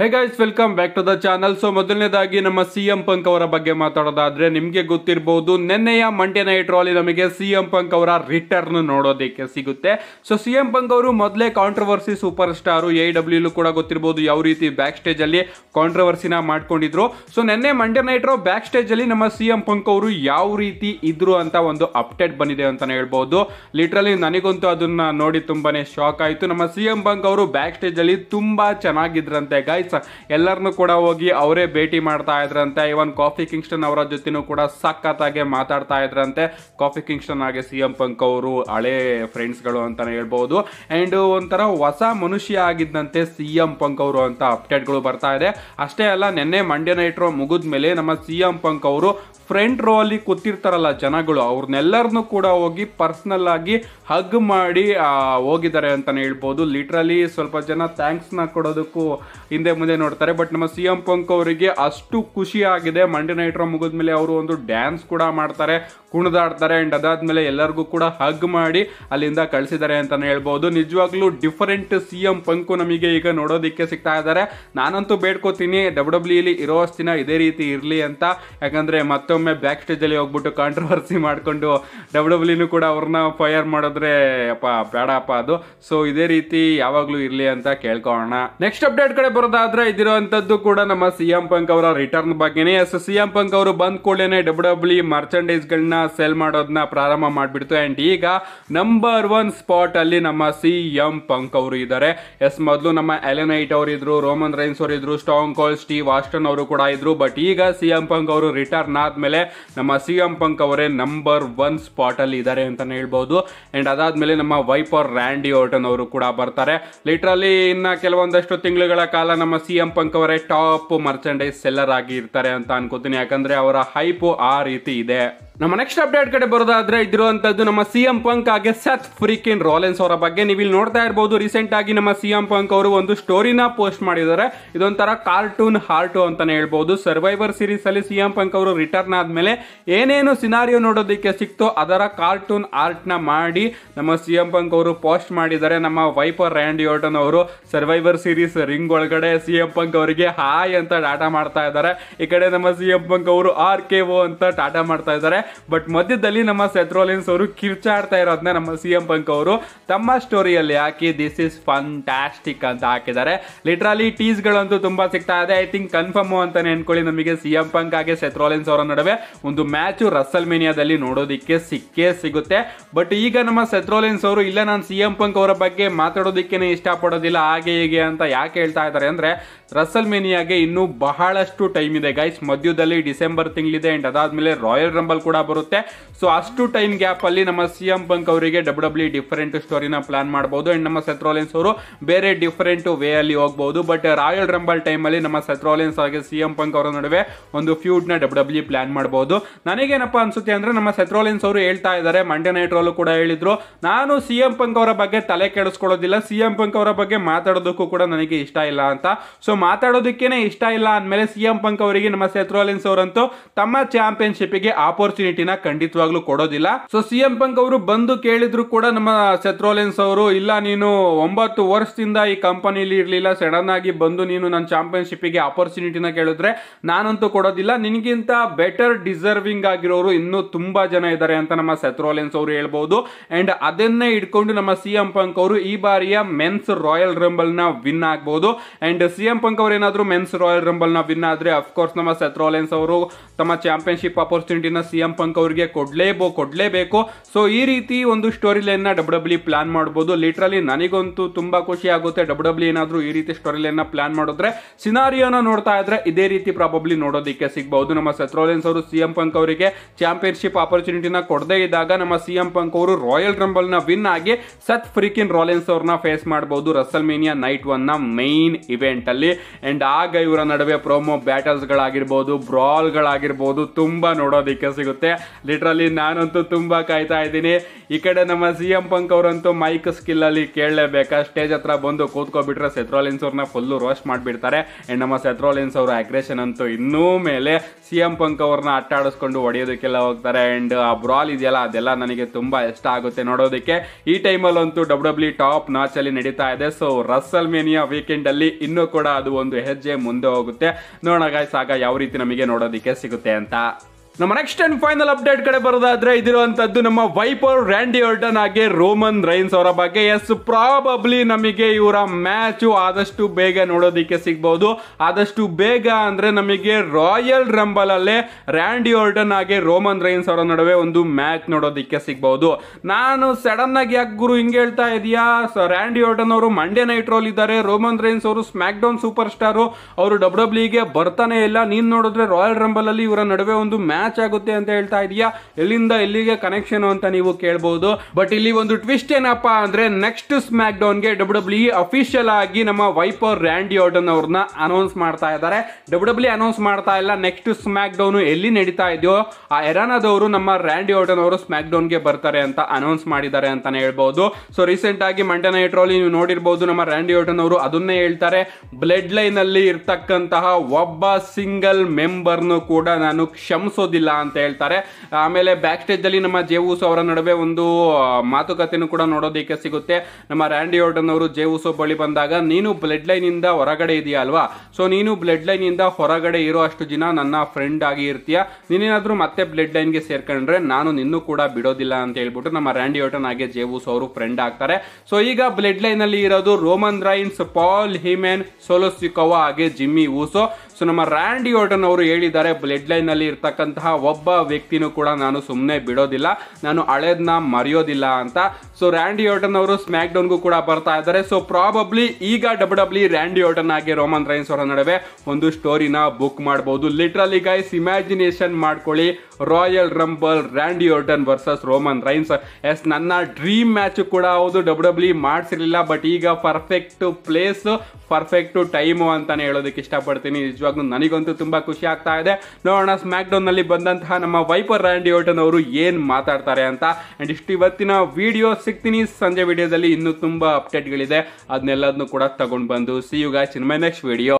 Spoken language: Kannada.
hey guys welcome back to the channel so ಮೊದಲನೇದಾಗಿ ನಮ್ಮ ಸಿ ಎಂ ಪಂಕ್ ಅವರ ಬಗ್ಗೆ ಮಾತಾಡೋದಾದ್ರೆ ನಿಮಗೆ ಗೊತ್ತಿರಬಹುದು ನಿನ್ನೆಯ ಮಂಡ್ಯ ನೈಟ್ ರಾಲಿ ನಮಗೆ ಸಿ ಎಂ ಪಂಕ್ ಅವರ ರಿಟರ್ನ್ ನೋಡೋದಕ್ಕೆ ಸಿಗುತ್ತೆ ಸೊ ಸಿ ಎಂ ಪಂಕ್ ಅವರು ಮೊದಲೇ controversy super star A W ಕೂಡ ಗೊತ್ತಿರಬಹುದು ಯಾವ ರೀತಿ ಬ್ಯಾಕ್ ಸ್ಟೇಜ್ ಅಲ್ಲಿ ಕಾಂಟ್ರವರ್ಸಿನ ಮಾಡ್ಕೊಂಡಿದ್ರು ಸೊ ನಿನ್ನೆ Monday night Raw backstage ಅಲ್ಲಿ ನಮ್ಮ ಸಿ ಎಂ ಪಂಕ್ ಅವರು ಯಾವ ರೀತಿ ಇದ್ರು ಅಂತ ಒಂದು ಅಪ್ಡೇಟ್ ಬಂದಿದೆ ಅಂತಾನೆ ಹೇಳ್ಬಹುದು ಲಿಟ್ರಲಿ ನನಗಂತೂ ಅದನ್ನ ನೋಡಿ ತುಂಬಾನೇ ಶಾಕ್ ಆಯಿತು ನಮ್ಮ ಸಿ ಎಂ ಪಂಕ್ ಅವರು ಬ್ಯಾಕ್ ಸ್ಟೇಜ್ ಅಲ್ಲಿ ತುಂಬಾ ಚೆನ್ನಾಗಿದ್ರಂತೆ ಗೈಸ್ ಅಫಿಲಿಯೇಟ್ಸ್ ಎಲ್ಲರನ್ನೂ ಕೂಡ ಹೋಗಿ ಅವರೇ ಭೇಟಿ ಮಾಡ್ತಾ ಇದ್ರಂತೆ ಇವನ್ ಕಾಫಿ ಕಿಂಗ್ಸ್ಟನ್ ಅವರ ಜೊತೆನೂ ಕೂಡ ಸಖತ್ತಾಗೆ ಮಾತಾಡ್ತಾ ಇದ್ರಂತೆ ಕಾಫಿ ಕಿಂಗ್ಸ್ಟನ್ ಆಗಿ ಸಿ ಎಂ ಪಂಕ್ ಅವರು ಹಳೆ ಫ್ರೆಂಡ್ಸ್ಗಳು ಅಂತಾನೆ ಹೇಳ್ಬೋದು ಆ್ಯಂಡ್ ಒಂಥರ ಹೊಸ ಮನುಷ್ಯ ಆಗಿದ್ದಂತೆ ಸಿ ಎಂ ಪಂಕ್ ಅವರು ಅಂತ ಅಪ್ಡೇಟ್ಗಳು ಬರ್ತಾ ಇದೆ ಅಷ್ಟೇ ಅಲ್ಲ ನಿನ್ನೆ ಮಂಡ್ಯ ನೈಟ್ ರೋ ಮುಗಿದ ಮೇಲೆ ನಮ್ಮ ಸಿ ಎಂ ಪಂಕ್ ಅವರು ಫ್ರೆಂಡ್ ರೋ ಅಲ್ಲಿ ಕೂತಿರ್ತಾರಲ್ಲ ಜನಗಳು ಅವ್ರನ್ನೆಲ್ಲರನ್ನೂ ಕೂಡ ಹೋಗಿ ಪರ್ಸ್ನಲ್ ಆಗಿ ಹಗ್ ಮಾಡಿ ಹೋಗಿದ್ದಾರೆ ಅಂತಲೇ ಹೇಳ್ಬೋದು ಲಿಟ್ರಲಿ ಸ್ವಲ್ಪ ಜನ ಥ್ಯಾಂಕ್ಸ್ನ ಕೊಡೋದಕ್ಕೂ ಹಿಂದೆ ಮುಂದೆ ನೋಡ್ತಾರೆ ಬಟ್ ನಮ್ಮ ಸಿ ಎಂ ಪಂಕ್ ಅವರಿಗೆ ಅಷ್ಟು ಖುಷಿ ಆಗಿದೆ ಮಂಡೆ ನೈಟ್ ಮುಗಿದ ಮುಗಿದ್ಮೇಲೆ ಅವರು ಒಂದು ಡ್ಯಾನ್ಸ್ ಕೂಡ ಮಾಡ್ತಾರೆ ಕುಣಿದಾಡ್ತಾರೆ ಆ್ಯಂಡ್ ಅದಾದ್ಮೇಲೆ ಎಲ್ಲರಿಗೂ ಕೂಡ ಹಗ್ ಮಾಡಿ ಅಲ್ಲಿಂದ ಕಳಿಸಿದ್ದಾರೆ ಅಂತಲೇ ಹೇಳ್ಬೋದು ನಿಜವಾಗ್ಲೂ ಡಿಫರೆಂಟ್ ಸಿ ಎಂ ಪಂಕು ನಮಗೆ ಈಗ ನೋಡೋದಕ್ಕೆ ಸಿಗ್ತಾ ಇದ್ದಾರೆ ನಾನಂತೂ ಬೇಡ್ಕೋತೀನಿ ಡಬ್ಲ್ಯೂ e ಡಬ್ಲ್ಯೂಲಿ ಇರೋ ದಿನ ಇದೇ ರೀತಿ ಇರಲಿ ಅಂತ ಯಾಕಂದರೆ ಮತ್ತೊಮ್ಮೆ ಬ್ಯಾಕ್ ಸ್ಟೇಜಲ್ಲಿ ಹೋಗ್ಬಿಟ್ಟು ಕಾಂಟ್ರವರ್ಸಿ ಮಾಡಿಕೊಂಡು ಡಬ್ಲ್ಯೂ ಡಬ್ಲ್ಯೂನು e ಕೂಡ ಅವ್ರನ್ನ ಫೈರ್ ಮಾಡಿದ್ರೆ ಅಪ್ಪ ಬೇಡಪ್ಪ ಅದು ಸೊ ಇದೇ ರೀತಿ ಯಾವಾಗಲೂ ಇರಲಿ ಅಂತ ಕೇಳ್ಕೊಳ್ಳೋಣ ನೆಕ್ಸ್ಟ್ ಅಪ್ಡೇಟ್ ಕಡೆ ಬರೋದ ಆದ್ರೆ ಇದಿರುವಂತದ್ದು ಕೂಡ ನಮ್ಮ ಸಿಎಂ ಪಂಕ್ ಅವರ ರಿಟರ್ನ್ ಬಗ್ಗೆನೇ ಎಸ್ ಸಿಎಂ ಪಂಕ್ ಅವರು ಬಂದ್ ಕೂಡಲೇ ಡಬ್ಲ್ಯೂ ಡಬ್ಲ್ಯೂ ಮರ್ಚಂಡೈಸ್ e ಗಳನ್ನ ಸೇಲ್ ಮಾಡೋದನ್ನ ಪ್ರಾರಂಭ ಮಾಡಿಬಿಡ್ತು ಅಂಡ್ ಈಗ ನಂಬರ್ ಒನ್ ಸ್ಪಾಟ್ ಅಲ್ಲಿ ನಮ್ಮ ಸಿ ಎಂ ಪಂಕ್ ಅವರು ಇದ್ದಾರೆ ಎಸ್ ಮೊದಲು ನಮ್ಮ ಎಲೆನೈಟ್ ಅವರು ಇದ್ರು ರೋಮನ್ ರೈನ್ಸ್ ಅವರು ಇದ್ರು ಸ್ಟಾಂಗ್ ಕಾಲ್ ಸ್ಟೀವ್ ಆಸ್ಟನ್ ಅವರು ಕೂಡ ಇದ್ರು ಬಟ್ ಈಗ ಸಿ ಎಂ ಪಂಕ್ ಅವರು ರಿಟರ್ನ್ ಆದ್ಮೇಲೆ ನಮ್ಮ ಸಿ ಎಂ ಪಂಕ್ ಅವರೇ ನಂಬರ್ ಒನ್ ಸ್ಪಾಟ್ ಅಲ್ಲಿ ಇದ್ದಾರೆ ಅಂತಾನೆ ಹೇಳ್ಬಹುದು ಅಂಡ್ ಅದಾದ್ಮೇಲೆ ನಮ್ಮ ವೈಪರ್ ರ್ಯಾಂಡಿ ಓಟನ್ ಅವರು ಕೂಡ ಬರ್ತಾರೆ ಲಿಟ್ರಲ್ಲಿ ಇನ್ನ ಕೆಲವೊಂದಷ್ಟು ತಿಂಗಳುಗಳ ಕಾಲ ನಮ್ಮ ನಮ್ಮ ಸಿ ಎಂ ಪಂಕ್ ಅವರೇ ಟಾಪ್ ಮರ್ಚಂಡೈಸ್ ಸೆಲ್ಲರ್ ಆಗಿ ಇರ್ತಾರೆ ಅಂತ ಅನ್ಕೋತೀನಿ ಯಾಕಂದ್ರೆ ಅವರ ಹೈಪು ಆ ರೀತಿ ಇದೆ ನಮ್ಮ ನೆಕ್ಸ್ಟ್ ಅಪ್ಡೇಟ್ ಕಡೆ ಬರೋದಾದ್ರೆ ಇದಿರುವಂತದ್ದು ನಮ್ಮ ಸಿ ಎಂ ಪಂಕ್ ಹಾಗೆ ಸತ್ ಫ್ರೀಕಿನ್ ರಾಲೆನ್ಸ್ ಅವರ ಬಗ್ಗೆ ನೀವು ಇಲ್ಲಿ ನೋಡ್ತಾ ಇರ್ಬೋದು ರೀಸೆಂಟ್ ಆಗಿ ನಮ್ಮ ಸಿ ಎಂ ಪಂಕ್ ಅವರು ಒಂದು ಸ್ಟೋರಿನ ಪೋಸ್ಟ್ ಮಾಡಿದ್ದಾರೆ ಇದೊಂಥರ ಕಾರ್ಟೂನ್ ಹಾರ್ಟು ಅಂತಾನೆ ಹೇಳ್ಬೋದು ಸರ್ವೈವರ್ ಸೀರೀಸ್ ಅಲ್ಲಿ ಸಿ ಎಂ ಪಂಕ್ ಅವರು ರಿಟರ್ನ್ ಆದ್ಮೇಲೆ ಏನೇನು ಸಿನಾರಿಯೋ ನೋಡೋದಕ್ಕೆ ಸಿಕ್ತೋ ಅದರ ಕಾರ್ಟೂನ್ ನ ಮಾಡಿ ನಮ್ಮ ಸಿ ಎಂ ಪಂಕ್ ಅವರು ಪೋಸ್ಟ್ ಮಾಡಿದ್ದಾರೆ ನಮ್ಮ ವೈಪರ್ ರ್ಯಾಂಡ್ ಅವರು ಸರ್ವೈವರ್ ಸೀರೀಸ್ ರಿಂಗ್ ಒಳಗಡೆ ಸಿ ಎಂ ಪಂಕ್ ಅವರಿಗೆ ಹಾಯ್ ಅಂತ ಡಾಟಾ ಮಾಡ್ತಾ ಇದ್ದಾರೆ ಈ ಕಡೆ ನಮ್ಮ ಸಿ ಎಂ ಪಂಕ್ ಅವರು ಆರ್ ಕೆ ಓ ಅಂತ ಡಾಟಾ ಮಾಡ್ತಾ ಇದ್ದಾರೆ ಬಟ್ ಮಧ್ಯದಲ್ಲಿ ನಮ್ಮ ಸೆತ್ರೋಲಿನ್ಸ್ ಅವರು ಕಿರ್ಚಾಡ್ತಾ ಇರೋದನ್ನ ನಮ್ಮ ಸಿ ಎಂ ಪಂಕ್ ಅವರು ತಮ್ಮ ಸ್ಟೋರಿಯಲ್ಲಿ ಹಾಕಿ ದಿಸ್ ಇಸ್ ಫಂಟ್ಯಾಸ್ಟಿಕ್ ಅಂತ ಹಾಕಿದ್ದಾರೆ ಲಿಟ್ರಲಿ ಟೀಸ್ಗಳಂತೂ ತುಂಬಾ ಸಿಗ್ತಾ ಇದೆ ಐ ಥಿಂಕ್ ಕನ್ಫರ್ಮ್ ಅಂತಾನೆ ಅನ್ಕೊಳ್ಳಿ ನಮಗೆ ಸಿ ಎಂ ಪಂಕ್ ಹಾಗೆ ಸೆತ್ರೋಲಿನ್ಸ್ ಅವರ ನಡುವೆ ಒಂದು ಮ್ಯಾಚು ರಸ್ಸಲ್ ಮೇನಿಯಾದಲ್ಲಿ ನೋಡೋದಿಕ್ಕೆ ಸಿಕ್ಕೇ ಸಿಗುತ್ತೆ ಬಟ್ ಈಗ ನಮ್ಮ ಸೆತ್ರೋಲಿನ್ಸ್ ಅವರು ಇಲ್ಲ ನಾನು ಸಿ ಎಂ ಪಂಕ್ ಅವರ ಬಗ್ಗೆ ಮಾತಾಡೋದಿಕ್ಕೇನೆ ಇಷ್ಟಪಡೋದಿಲ್ಲ ಹಾಗೆ ಹೀಗೆ ಅಂತ ಯಾಕೆ ಹೇಳ್ತಾ ಇದ್ದಾರೆ ಅಂದ್ರೆ ರಸ್ಸಲ್ ಮೇನಿಯಾಗೆ ಇನ್ನೂ ಬಹಳಷ್ಟು ಟೈಮ್ ಇದೆ ಗೈಸ್ ಮಧ್ಯದಲ್ಲಿ ಡಿಸೆಂಬರ್ ತಿಂಗಳಿದೆ ಅಂಡ್ ಅದಾದ್ಮೇಲೆ ರಾಯಲ್ ರಂಬಲ್ ಕೂಡ ಬರುತ್ತೆ ಸೊ ಅಷ್ಟು ಟೈಮ್ ಗ್ಯಾಪ್ ಅಲ್ಲಿ ನಮ್ಮ ಸಿಎಂ ಎಂ ಬಂಕ್ ಅವರಿಗೆ ಡಬ್ಲ್ಯೂ ಡಬ್ಲ್ಯೂ ಡಿಫರೆಂಟ್ ಸ್ಟೋರಿನ ಪ್ಲಾನ್ ಮಾಡಬಹುದು ಅಂಡ್ ನಮ್ಮ ಸೆತ್ರೋಲೆನ್ಸ್ ಅವರು ಬೇರೆ ಡಿಫರೆಂಟ್ ವೇ ಅಲ್ಲಿ ಹೋಗಬಹುದು ಬಟ್ ರಾಯಲ್ ರಂಬಲ್ ಟೈಮ್ ಅಲ್ಲಿ ನಮ್ಮ ಸೆತ್ರೋಲೆನ್ಸ್ ಹಾಗೆ ಸಿಎಂ ಎಂ ಪಂಕ್ ಅವರ ನಡುವೆ ಒಂದು ಫ್ಯೂಡ್ ನ ಡಬ್ಲ್ಯೂ ಡಬ್ಲ್ಯೂ ಪ್ಲಾನ್ e ಮಾಡಬಹುದು ನನಗೇನಪ್ಪ ಅನ್ಸುತ್ತೆ ಅಂದ್ರೆ ನಮ್ಮ ಸೆತ್ರೋಲೆನ್ಸ್ ಅವರು ಹೇಳ್ತಾ ಇದ್ದಾರೆ ಮಂಡ್ಯ ನೈಟ್ ರೋಲ್ ಕೂಡ ಹೇಳಿದ್ರು ನಾನು ಸಿಎಂ ಪಂಕ್ ಅವರ ಬಗ್ಗೆ ತಲೆ ಕೆಡಿಸ್ಕೊಳ್ಳೋದಿಲ್ಲ ಸಿಎಂ ಎಂ ಪಂಕ್ ಅವರ ಬಗ್ಗೆ ಮಾತಾಡೋದಕ್ಕೂ ಕೂಡ ನನಗೆ ಇಷ್ಟ ಇಲ್ಲ ಅಂತ ಸೊ ಮಾತಾಡೋದಕ್ಕೇನೆ ಇಷ್ಟ ಇಲ್ಲ ಅಂದಮೇಲೆ ಸಿ ಎಂ ಪಂಕ್ ಅವರಿಗೆ ನಮ್ಮ ಸೆತ್ರೋಲೆನ್ಸ್ ಅವರಂತೂ ತಮ್ಮ ಚಾಂಪಿಯನ್ಶಿಪ್ ಗೆ ಆಪರ್ಚುನಿಟಿ ಆಪರ್ಚುನಿಟಿನ ಖಂಡಿತವಾಗ್ಲೂ ಕೊಡೋದಿಲ್ಲ ಸೊ ಸಿಎಂ ಪಂಕ್ ಅವರು ಬಂದು ಕೇಳಿದ್ರು ಕೂಡ ನಮ್ಮ ಸೆತ್ರೋಲೆನ್ಸ್ ಅವರು ಇಲ್ಲ ನೀನು ಒಂಬತ್ತು ವರ್ಷದಿಂದ ಈ ಕಂಪನಿಲಿ ಇರಲಿಲ್ಲ ಸಡನ್ ಆಗಿ ಬಂದು ನೀನು ನನ್ನ ಚಾಂಪಿಯನ್ಶಿಪ್ ಗೆ ಆಪರ್ಚುನಿಟಿನ ಕೇಳಿದ್ರೆ ನಾನಂತೂ ಕೊಡೋದಿಲ್ಲ ನಿನ್ಗಿಂತ ಬೆಟರ್ ಡಿಸರ್ವಿಂಗ್ ಆಗಿರೋರು ಇನ್ನೂ ತುಂಬಾ ಜನ ಇದ್ದಾರೆ ಅಂತ ನಮ್ಮ ಸೆತ್ರೋಲೆನ್ಸ್ ಅವರು ಹೇಳ್ಬೋದು ಅಂಡ್ ಅದನ್ನೇ ಇಟ್ಕೊಂಡು ನಮ್ಮ ಸಿಎಂ ಪಂಕ್ ಅವರು ಈ ಬಾರಿಯ ಮೆನ್ಸ್ ರಾಯಲ್ ರಂಬಲ್ ನ ವಿನ್ ಆಗಬಹುದು ಅಂಡ್ ಸಿಎಂ ಪಂಕ್ ಅವರು ಏನಾದ್ರು ಮೆನ್ಸ್ ರಾಯಲ್ ರಂಬಲ್ ನ ವಿನ್ ಆದ್ರೆ ಅಫ್ಕೋರ್ಸ್ ನಮ್ಮ ಸೆತ್ರೋಲೆನ್ಸ್ ಅವರು ತಮ್ಮ ಚಾಂಪಿಯನ್ಶಿಪ್ ನ ಸಿಎಂ ಸಿಎಂ ಪಂಕ್ ಅವರಿಗೆ ಕೊಡಲೇಬೋ ಕೊಡಲೇಬೇಕು ಸೊ ಈ ರೀತಿ ಒಂದು ಸ್ಟೋರಿ ಲೈನ್ನ ಡಬ್ಲ್ಯೂ ಡಬ್ಲ್ಯೂ ಪ್ಲಾನ್ ಮಾಡ್ಬೋದು ಲಿಟ್ರಲಿ ನನಗಂತೂ ತುಂಬ ಖುಷಿ ಆಗುತ್ತೆ ಡಬ್ಲ್ಯೂ ಡಬ್ಲ್ಯೂ e ಏನಾದರೂ ಈ ರೀತಿ ಸ್ಟೋರಿ ಲೈನ್ನ ಪ್ಲಾನ್ ಮಾಡಿದ್ರೆ ಸಿನಾರಿಯೋನ ನೋಡ್ತಾ ಇದ್ರೆ ಇದೇ ರೀತಿ ಪ್ರಾಬಬ್ಲಿ ನೋಡೋದಕ್ಕೆ ಸಿಗಬಹುದು ನಮ್ಮ ಸತ್ರೋಲೆನ್ಸ್ ಅವರು ಸಿಎಂ ಪಂಕ್ ಅವರಿಗೆ ಚಾಂಪಿಯನ್ಶಿಪ್ ಆಪರ್ಚುನಿಟಿನ ಕೊಡದೇ ಇದ್ದಾಗ ನಮ್ಮ ಸಿಎಂ ಪಂಕ್ ಅವರು ರಾಯಲ್ ರಂಬಲ್ನ ವಿನ್ ಆಗಿ ಸತ್ ಫ್ರಿಕಿನ್ ರಾಲೆನ್ಸ್ ಅವ್ರನ್ನ ಫೇಸ್ ಮಾಡಬಹುದು ರಸಲ್ ಮೀನಿಯಾ ನೈಟ್ ಒನ್ ನ ಮೈನ್ ಇವೆಂಟ್ ಅಲ್ಲಿ ಅಂಡ್ ಆಗ ಇವರ ನಡುವೆ ಪ್ರೋಮೋ ಬ್ರಾಲ್ ಗಳಾಗಿರ್ಬೋದು ತುಂಬಾ ನೋಡೋದಕ್ಕೆ ಸಿಗುತ್ತೆ ಸಿಗುತ್ತೆ ಲಿಟ್ರಲಿ ನಾನಂತೂ ತುಂಬ ಕಾಯ್ತಾ ಇದ್ದೀನಿ ಈ ಕಡೆ ನಮ್ಮ ಸಿ ಎಂ ಪಂಕ್ ಅವರಂತೂ ಮೈಕ್ ಸ್ಕಿಲ್ಲಲ್ಲಿ ಕೇಳಲೇಬೇಕಾ ಸ್ಟೇಜ್ ಹತ್ರ ಬಂದು ಕೂತ್ಕೊಬಿಟ್ರೆ ಸೆತ್ರೋಲಿನ್ಸ್ ಅವ್ರನ್ನ ಫುಲ್ಲು ರೋಸ್ಟ್ ಮಾಡಿಬಿಡ್ತಾರೆ ಆ್ಯಂಡ್ ನಮ್ಮ ಸೆತ್ರೋಲಿನ್ಸ್ ಅವರ ಅಗ್ರೆಷನ್ ಅಂತೂ ಇನ್ನೂ ಮೇಲೆ ಸಿ ಎಂ ಪಂಕ್ ಅವ್ರನ್ನ ಅಟ್ಟಾಡಿಸ್ಕೊಂಡು ಹೊಡೆಯೋದಕ್ಕೆಲ್ಲ ಹೋಗ್ತಾರೆ ಆ್ಯಂಡ್ ಆ ಬ್ರಾಲ್ ಇದೆಯಲ್ಲ ಅದೆಲ್ಲ ನನಗೆ ತುಂಬ ಇಷ್ಟ ಆಗುತ್ತೆ ನೋಡೋದಕ್ಕೆ ಈ ಟೈಮಲ್ಲಂತೂ ಡಬ್ಲ್ಯೂ ಡಬ್ಲ್ಯೂ ಟಾಪ್ ನಾಚಲ್ಲಿ ನಡೀತಾ ಇದೆ ಸೊ ರಸ್ಸಲ್ ಮೇನಿಯಾ ವೀಕೆಂಡಲ್ಲಿ ಇನ್ನೂ ಕೂಡ ಅದು ಒಂದು ಹೆಜ್ಜೆ ಮುಂದೆ ಹೋಗುತ್ತೆ ನೋಡೋಣ ಗಾಯ್ಸ್ ಆಗ ಯಾವ ರೀತಿ ನಮಗೆ ನೋಡೋದಕ್ಕೆ ಸಿಗುತ್ತೆ ಅಂತ ನಮ್ಮ ನೆಕ್ಸ್ಟ್ ಅಂಡ್ ಫೈನಲ್ ಅಪ್ಡೇಟ್ ಕಡೆ ಬರೋದಾದ್ರೆ ಇದಿರುವಂತದ್ದು ನಮ್ಮ ವೈಪರ್ ರ್ಯಾಂಡಿ ಅರ್ಟನ್ ಹಾಗೆ ರೋಮನ್ ರೈನ್ಸ್ ಅವರ ಬಗ್ಗೆ ಎಸ್ ಪ್ರಾಬಬ್ಲಿ ನಮಗೆ ಇವರ ಮ್ಯಾಚು ಆದಷ್ಟು ಬೇಗ ನೋಡೋದಿಕ್ಕೆ ಸಿಗ್ಬಹುದು ಆದಷ್ಟು ಬೇಗ ಅಂದ್ರೆ ನಮಗೆ ರಾಯಲ್ ರಂಬಲ್ ಅಲ್ಲೇ ರ್ಯಾಂಡಿ ಅರ್ಟನ್ ಹಾಗೆ ರೋಮನ್ ರೈನ್ಸ್ ಅವರ ನಡುವೆ ಒಂದು ಮ್ಯಾಚ್ ನೋಡೋದಿಕ್ಕೆ ಸಿಗ್ಬಹುದು ನಾನು ಸಡನ್ ಆಗಿ ಯಾಕೆ ಗುರು ಹಿಂಗೆ ಹೇಳ್ತಾ ಇದೆಯಾ ರ್ಯಾಂಡಿ ಅರ್ಟನ್ ಅವರು ಮಂಡ್ಯ ನೈಟ್ ರೋಲ್ ಇದ್ದಾರೆ ರೋಮನ್ ರೈನ್ಸ್ ಅವರು ಸ್ಮ್ಯಾಕ್ ಡೌನ್ ಸೂಪರ್ ಸ್ಟಾರು ಅವರು ಡಬ್ಲ್ಯೂ e ಬರ್ತಾನೆ ಇಲ್ಲ ನೀನ್ ನೋಡಿದ್ರೆ ರಾಯಲ್ ರಂಬಲ್ ಅಲ್ಲಿ ಇವರ ನಡುವೆ ಒಂದು ಮ್ಯಾಚ್ ಮ್ಯಾಚ್ ಆಗುತ್ತೆ ಅಂತ ಹೇಳ್ತಾ ಇದೆಯಾ ಎಲ್ಲಿಂದ ಎಲ್ಲಿಗೆ ಕನೆಕ್ಷನ್ ಅಂತ ನೀವು ಕೇಳಬಹುದು ಬಟ್ ಇಲ್ಲಿ ಒಂದು ಟ್ವಿಸ್ಟ್ ಏನಪ್ಪಾ ಅಂದ್ರೆ ನೆಕ್ಸ್ಟ್ ಸ್ಮ್ಯಾಕ್ ಡೌನ್ ಗೆ ಡಬ್ಲ್ಯೂ ಡಬ್ಲ್ಯೂ ಅಫಿಷಿಯಲ್ ಆಗಿ ನಮ್ಮ ವೈಪರ್ ರ್ಯಾಂಡಿ ಆರ್ಡನ್ ಅವ್ರನ್ನ ಅನೌನ್ಸ್ ಮಾಡ್ತಾ ಇದ್ದಾರೆ ಡಬ್ಲ್ಯೂ ಡಬ್ಲ್ಯೂ ಅನೌನ್ಸ್ ಮಾಡ್ತಾ ಇಲ್ಲ ನೆಕ್ಸ್ಟ್ ಸ್ಮ್ಯಾಕ್ ಡೌನ್ ಎಲ್ಲಿ ನಡೀತಾ ಇದೆಯೋ ಆ ಎರಾನದವರು ನಮ್ಮ ರ್ಯಾಂಡಿ ಆರ್ಡನ್ ಅವರು ಸ್ಮ್ಯಾಕ್ ಡೌನ್ ಗೆ ಬರ್ತಾರೆ ಅಂತ ಅನೌನ್ಸ್ ಮಾಡಿದ್ದಾರೆ ಅಂತಾನೆ ಹೇಳ್ಬಹುದು ಸೊ ರೀಸೆಂಟ್ ಆಗಿ ಮಂಡೇ ನೀವು ನೋಡಿರ್ಬೋದು ನಮ್ಮ ರ್ಯಾಂಡಿ ಆರ್ಡನ್ ಅವರು ಅದನ್ನೇ ಹೇಳ್ತಾರೆ ಬ್ಲಡ್ ಲೈನ್ ಅಲ್ಲಿ ಇರ್ತಕ್ಕಂತಹ ಒಬ್ಬ ಸಿಂಗಲ್ ಮೆಂಬರ್ ಮೆಂಬರ್ನು ಕೂಡ ನಾನು ಕ್ಷಮಿಸೋದ್ ಬರೋದಿಲ್ಲ ಅಂತ ಹೇಳ್ತಾರೆ ಆಮೇಲೆ ಬ್ಯಾಕ್ ಸ್ಟೇಜ್ ಅಲ್ಲಿ ನಮ್ಮ ಜೇವೂಸು ಅವರ ನಡುವೆ ಒಂದು ಮಾತುಕತೆನೂ ಕೂಡ ನೋಡೋದಕ್ಕೆ ಸಿಗುತ್ತೆ ನಮ್ಮ ರ್ಯಾಂಡಿ ಅವರು ಜೇವೂಸು ಬಳಿ ಬಂದಾಗ ನೀನು ಬ್ಲಡ್ ಲೈನ್ ಇಂದ ಹೊರಗಡೆ ಇದೆಯಾ ಅಲ್ವಾ ಸೊ ನೀನು ಬ್ಲಡ್ ಲೈನ್ ಇಂದ ಹೊರಗಡೆ ಇರೋ ಅಷ್ಟು ದಿನ ನನ್ನ ಫ್ರೆಂಡ್ ಆಗಿ ಇರ್ತೀಯ ನೀನೇನಾದರೂ ಮತ್ತೆ ಬ್ಲಡ್ ಗೆ ಸೇರ್ಕೊಂಡ್ರೆ ನಾನು ನಿನ್ನೂ ಕೂಡ ಬಿಡೋದಿಲ್ಲ ಅಂತ ಹೇಳ್ಬಿಟ್ಟು ನಮ್ಮ ರ್ಯಾಂಡಿ ಹಾಗೆ ಜೇವೂಸ್ ಅವರು ಫ್ರೆಂಡ್ ಆಗ್ತಾರೆ ಸೊ ಈಗ ಬ್ಲಡ್ ಲೈನ್ ಅಲ್ಲಿ ಇರೋದು Roman Reigns Paul Heyman Solo Sikoa ಹಾಗೆ ಜಿಮ್ಮಿ ಊಸೋ ಸೊ ನಮ್ಮ ರ್ಯಾಂಡಿ ಓಟನ್ ಅವರು ಹೇಳಿದ್ದಾರೆ ಬ್ಲಡ್ ಅಲ್ಲಿ ಇರ್ತಕ್ಕಂತಹ ಒಬ್ಬ ವ್ಯಕ್ತಿನೂ ಕೂಡ ನಾನು ಸುಮ್ಮನೆ ಬಿಡೋದಿಲ್ಲ ನಾನು ಹಳೇದನ್ನ ಮರೆಯೋದಿಲ್ಲ ಅಂತ ಸೊ ರ್ಯಾಂಡಿ ಓಟನ್ ಅವರು ಸ್ಮ್ಯಾಕ್ ಡೌನ್ಗೂ ಕೂಡ ಬರ್ತಾ ಇದ್ದಾರೆ ಸೊ ಪ್ರಾಬಬ್ಲಿ ಈಗ ಡಬ್ಲ್ಯೂ ಡಬ್ಲ್ಯೂ ರ್ಯಾಂಡಿ ಓಟನ್ ಆಗಿ ರೋಮನ್ ರೈನ್ಸ್ ಅವರ ನಡುವೆ ಒಂದು ಸ್ಟೋರಿನ ಬುಕ್ ಮಾಡಬಹುದು ಲಿಟ್ರಲಿ ಗೈಸ್ ಇಮ್ಯಾಜಿನೇಷನ್ ಮಾಡ್ಕೊಳ್ಳಿ royal rumble Randy Orton versus Roman Reigns yes ನನ್ನ ಡ್ರೀಮ್ ಮ್ಯಾಚ್ ಕೂಡ ಹೌದು ಡಬ್ಲ್ಯೂ ಡಬ್ಲ್ಯೂ e ಮಾಡಿಸಿರ್ಲಿಲ್ಲ ಬಟ್ ಈಗ ಪರ್ಫೆಕ್ಟ್ ಪ್ಲೇಸ್ ಪರ್ಫೆಕ್ಟ್ ಟೈಮು ಅಂತಾನೆ ಹೇಳೋದಕ್ಕೆ ಇಷ್ಟಪಡ್ತೀನಿ ನಿಜವಾಗ ನನಗಂತೂ ತುಂಬ ಖುಷಿ ಆಗ್ತಾ ಇದೆ ನೋಡೋಣ ಸ್ಮ್ಯಾಕ್ ನಲ್ಲಿ ಬಂದಂತಹ ನಮ್ಮ ವೈಪರ್ ರ್ಯಾಂಡಿ ಓಟನ್ ಅವರು ಏನು ಮಾತಾಡ್ತಾರೆ ಅಂತ ಅಂಡ್ ಇಷ್ಟು ಇವತ್ತಿನ ವಿಡಿಯೋ ಸಿಗ್ತೀನಿ ಸಂಜೆ ವಿಡಿಯೋದಲ್ಲಿ ಇನ್ನೂ ಅಪ್ಡೇಟ್ ಗಳಿದೆ ಅದನ್ನೆಲ್ಲದನ್ನು ಕೂಡ ತಗೊಂಡು ಬಂದು see you guys in my next video